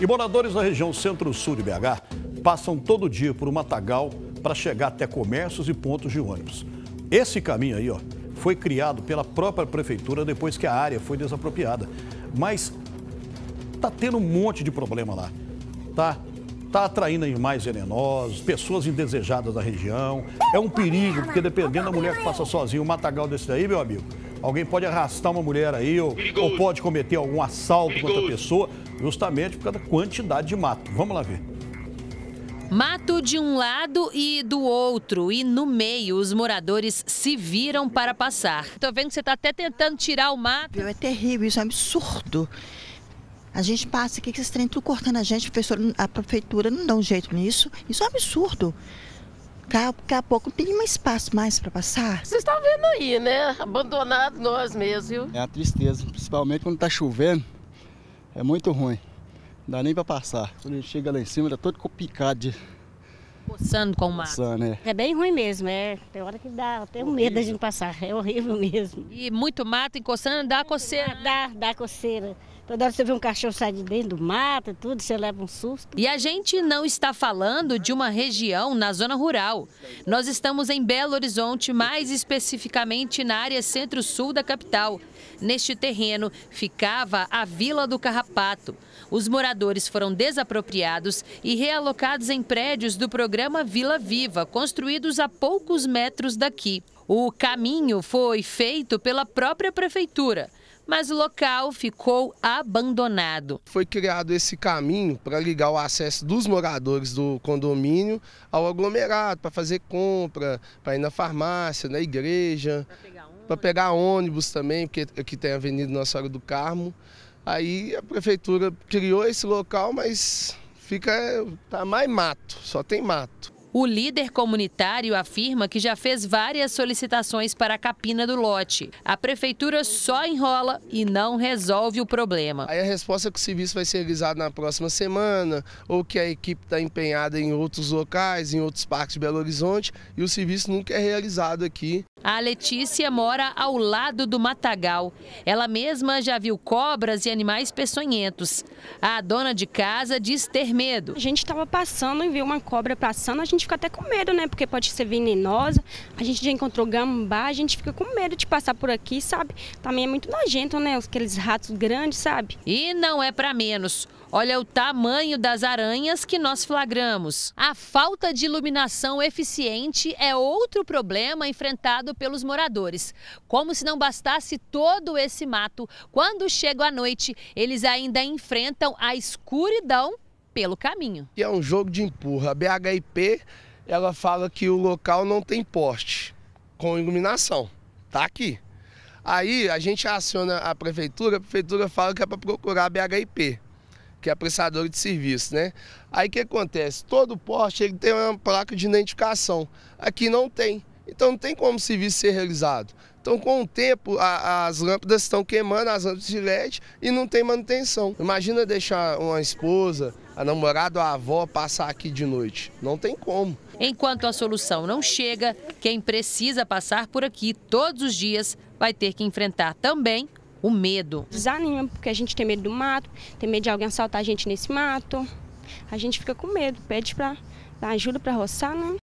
E moradores da região centro-sul de BH passam todo dia por um matagal para chegar até comércios e pontos de ônibus. Esse caminho aí, ó, foi criado pela própria prefeitura depois que a área foi desapropriada. Mas tá tendo um monte de problema lá. Tá tá atraindo animais venenosos, pessoas indesejadas da região. É um perigo, porque dependendo da mulher que passa sozinha, o matagal desse daí, meu amigo, Alguém pode arrastar uma mulher aí ou, ou pode cometer algum assalto Perigoso. contra a pessoa, justamente por causa da quantidade de mato. Vamos lá ver. Mato de um lado e do outro, e no meio os moradores se viram para passar. Estou vendo que você está até tentando tirar o mato. É terrível, isso é um absurdo. A gente passa aqui que esses estão tudo cortando a gente, a prefeitura não dá um jeito nisso. Isso é um absurdo daqui a pouco tem mais espaço mais para passar. Vocês estão vendo aí, né? Abandonado nós mesmos, viu? É a tristeza, principalmente quando tá chovendo, é muito ruim. Não dá nem para passar. Quando a gente chega lá em cima, está todo picado de Coçando com o mato. é. é bem ruim mesmo, é. Tem hora que dá, eu tenho medo da gente passar, é horrível mesmo. E muito mato encoçando, dá coceira. Dá, dá coceira. Toda hora você vê um cachorro sair de dentro do mato, tudo, você leva um susto. E a gente não está falando de uma região na zona rural. Nós estamos em Belo Horizonte, mais especificamente na área centro-sul da capital. Neste terreno ficava a Vila do Carrapato. Os moradores foram desapropriados e realocados em prédios do programa Vila Viva, construídos a poucos metros daqui. O caminho foi feito pela própria prefeitura, mas o local ficou abandonado. Foi criado esse caminho para ligar o acesso dos moradores do condomínio ao aglomerado, para fazer compra, para ir na farmácia, na igreja. Para pegar um para pegar ônibus também, porque aqui tem a Avenida Nossa Senhora do Carmo. Aí a prefeitura criou esse local, mas fica tá mais mato, só tem mato. O líder comunitário afirma que já fez várias solicitações para a capina do lote. A prefeitura só enrola e não resolve o problema. Aí a resposta é que o serviço vai ser realizado na próxima semana, ou que a equipe está empenhada em outros locais, em outros parques de Belo Horizonte, e o serviço nunca é realizado aqui. A Letícia mora ao lado do matagal. Ela mesma já viu cobras e animais peçonhentos. A dona de casa diz ter medo. A gente estava passando e viu uma cobra passando, a gente gente fica até com medo, né? Porque pode ser venenosa. A gente já encontrou gambá, a gente fica com medo de passar por aqui, sabe? Também é muito nojento, né? Aqueles ratos grandes, sabe? E não é para menos. Olha o tamanho das aranhas que nós flagramos. A falta de iluminação eficiente é outro problema enfrentado pelos moradores. Como se não bastasse todo esse mato, quando chega a noite, eles ainda enfrentam a escuridão pelo caminho. é um jogo de empurra. A BHIP, ela fala que o local não tem poste com iluminação. Tá aqui. Aí a gente aciona a prefeitura, a prefeitura fala que é para procurar a BHIP, que é a prestadora de serviço, né? Aí o que acontece? Todo poste ele tem uma placa de identificação. Aqui não tem. Então não tem como o serviço ser realizado. Então, com o tempo, a, as lâmpadas estão queimando, as lâmpadas de LED, e não tem manutenção. Imagina deixar uma esposa, a namorada ou a avó passar aqui de noite. Não tem como. Enquanto a solução não chega, quem precisa passar por aqui todos os dias vai ter que enfrentar também o medo. Desanima, porque a gente tem medo do mato, tem medo de alguém assaltar a gente nesse mato. A gente fica com medo, pede para dar ajuda para roçar, né?